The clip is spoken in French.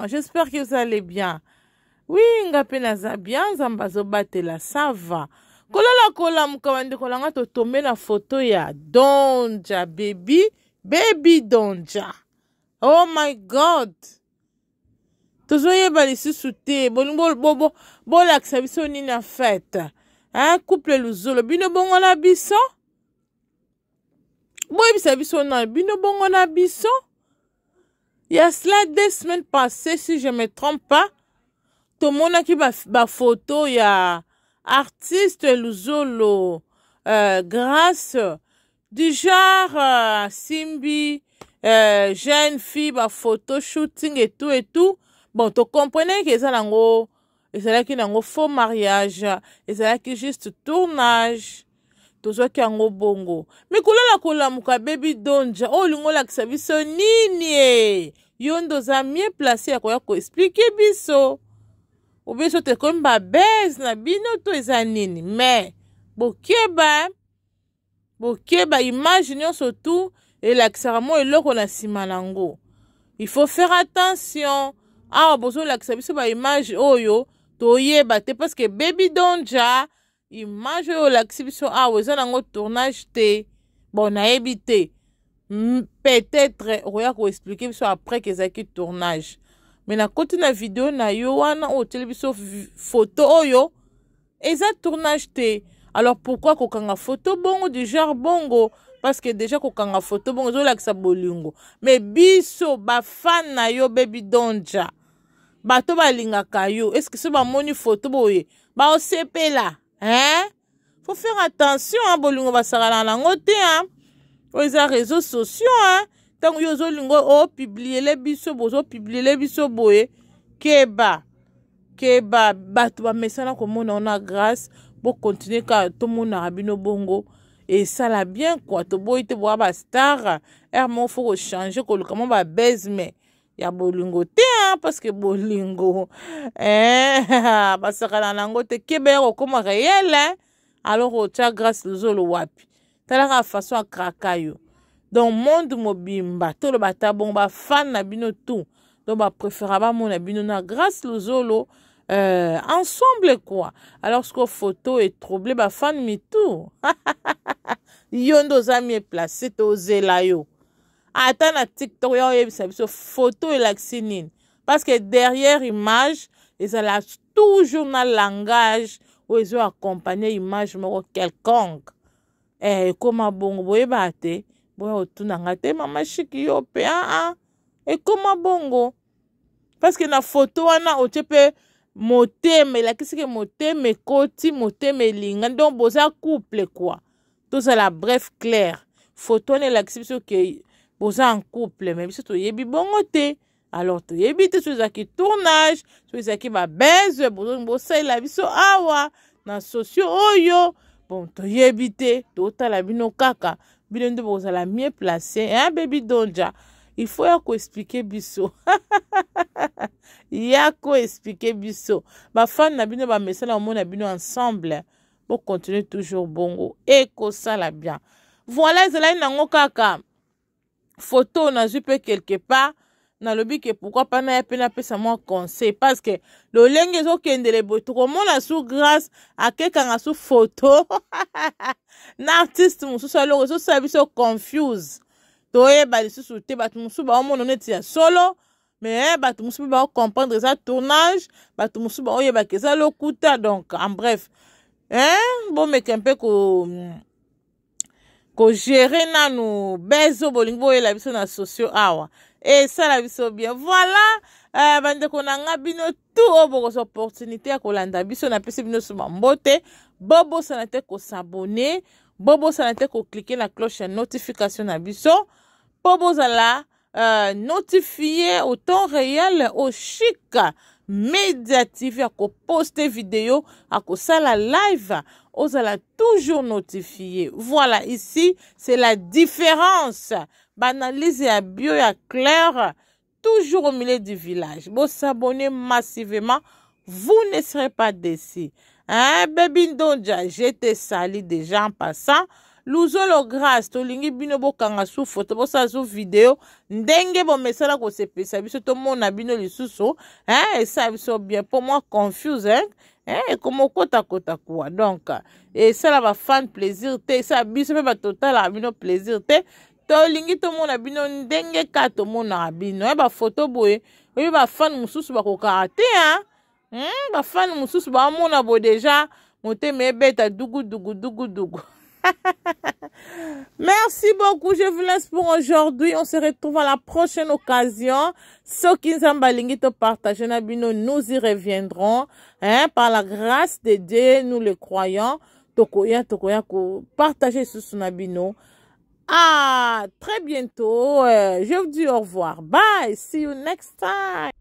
vraiment j'espère que ozali bien wi nga mpe naza bien nzambe azobatela sava kolala kolamuka bandeko na nga totome na foto ya donja bebi bebi donja oh my god tozoyeba lisusu te bolingo bolakisa biso nini na fete couple luzolo bino bongo na biso boyebisa biso nani bino bongo na biso Il y a cela des semaines passées, si je me trompe pas, tout le monde qui ba, photo, il y a artiste Luzolo, euh, grâce, du genre, euh, Simbi, euh, jeune fille, ba photo, shooting et tout et tout. Bon, tu comprenais que c'est là, a un faux mariage que juste tournage Tozo yango bongo mikolola kolamuka baby donja o oh, olingi olakisa biso nini e Yondo nde place ya biso te te bez na bino to nini me bokeba bokeba image tu surtout eloko na il faut faire attention awa bozolakisa biso oyo toyeba te que baby donja image oyo olakisi biso awa eza nango tournage te bon nayebi te peut-être okoya koexplike biso après ke ezalaki tournage mais nakoti na video na yo wana oyo oteli photo foto yo eza tournage te alors pourquoi kokanga photo bongo du genre bongo parce que déjà kokanga foto bongo ezolakisa bolingo mais biso fan na yo baby donja bato balingaka yo que so bamoni foto boye baosepela hein faut faire attention hein bolingo basakala nango te hein oyo eza réseau sociaux hein ntango yo ozolinga opibliele biso bozopibliele biso boye keba keba bato bamesana komona ona grâce bokontinue kaka tomonaka bino bongo esala bien kua toboyi te boya bastar ere moko fo kochange koluka mo babesme ya bolingo te hein, parceke bolingo eh, la nango te kebe Comme réel, hein? alors otya oh, grâce lozolo wapi talaka façon akraka yo donc monde mobimba toloba ta bongo fan na bino tout donc bapréféra bamona bino na grâce lozolo euh, ensemble quoi alors ce que photo est troublé bafane mitu tout. Yondo zami placé to tozela yo hata la tiktok ya oyebisa photo photo elakisi parce que derrière image a hein, hein. toujours un langage ils ezo accompagner image moko quelconque ekóma eh, bongo boyebaka te boya otunanga te mama shiki yo mpe aa ekóma bongo que na photo ana foto la qu'est-ce que elakisi ke motema koti, motema elingani donc boza couple quoi. Tout ça la bref clair. photo n'est elakisi biso que Bosan en couple mais tu toyebi bon te alors tu tu te so qui tournage tu so ezalaki babese la biso awa na socio oyo bon toyebi te la bino kaka bino nde la mieux placé, hein, baby donja il faut ya expliquer biso ya expliquer biso femme na bino bamesala omona bino ensemble continuer toujours bongo la bien voilà ezalaki nango kaka photo n'a mpe quelque part nalobi que pourquoi pas na pas napesa moi conseil parce que le ke lolenge ezokendele comment la sous grâce à quelqu'un la sous photo na artiste mosusu aloko ezosala biso confuse toyeba lisusu te bato mosusu baomona neti ya solo mais me eh, bato mosusu mpe bah, comprendre ça tournage bato mosusu bah, que ça lokuta donc en bref hein bon mais qu'un peu que hum, kogere nanu bezo bolingo na socio awa e, la biso bien voilà uh, a oh, na tu au opportunité à biso bino so mambote ko s'abonner bobo ko cliquer la cloche notification na biso bobo euh, notifier au temps réel au chic à vidéo à quoi ça la live ozala toujours notifié voilà ici c'est la différence banaliser à bio à claire toujours au milieu du village bon s'abonner massivement vous ne serez pas déçus hein, baby j'étais te sali déjà en passant luzolo grace tolingi bino bokanga su foto bosala su video ndenge bomesala kosepesa biso tomona bino lisusu eh, esala biso bien mpo mwa confuse eh? eh, ekoma okotakota kuwa donk esala bafan plaisir te esala biso mpe bato otalaka bino plaisir te tolingi tomona bino ndenge ka tomonaka bino eh, bafoto boye oyebi bafane mosusu bakokaka te a hmm? bafane mosusu baomona boye deja motema ebeta dugu dugu dugu dugu Merci beaucoup. Je vous laisse pour aujourd'hui. On se retrouve à la prochaine occasion. Ceux qui te Nabino. nous y reviendrons. Hein, par la grâce de Dieu, nous le croyons. Tokoya, tokoya, partagez ce nabino. À très bientôt. Euh, je vous dis au revoir. Bye. See you next time.